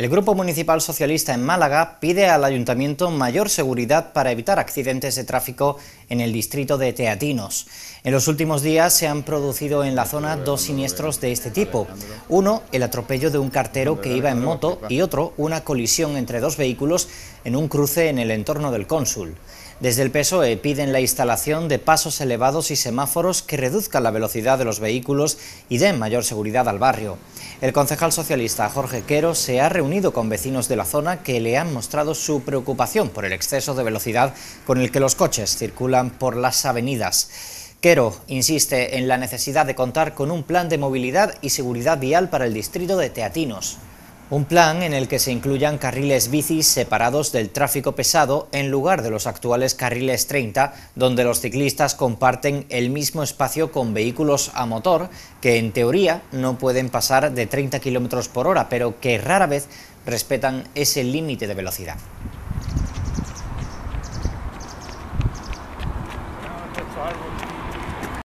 El Grupo Municipal Socialista en Málaga pide al Ayuntamiento mayor seguridad para evitar accidentes de tráfico en el distrito de Teatinos. En los últimos días se han producido en la zona dos siniestros de este tipo. Uno, el atropello de un cartero que iba en moto y otro, una colisión entre dos vehículos en un cruce en el entorno del cónsul. Desde el PSOE eh, piden la instalación de pasos elevados y semáforos que reduzcan la velocidad de los vehículos y den mayor seguridad al barrio. El concejal socialista Jorge Quero se ha reunido con vecinos de la zona que le han mostrado su preocupación por el exceso de velocidad con el que los coches circulan por las avenidas. Quero insiste en la necesidad de contar con un plan de movilidad y seguridad vial para el distrito de Teatinos. Un plan en el que se incluyan carriles bicis separados del tráfico pesado en lugar de los actuales carriles 30, donde los ciclistas comparten el mismo espacio con vehículos a motor, que en teoría no pueden pasar de 30 km por hora, pero que rara vez respetan ese límite de velocidad.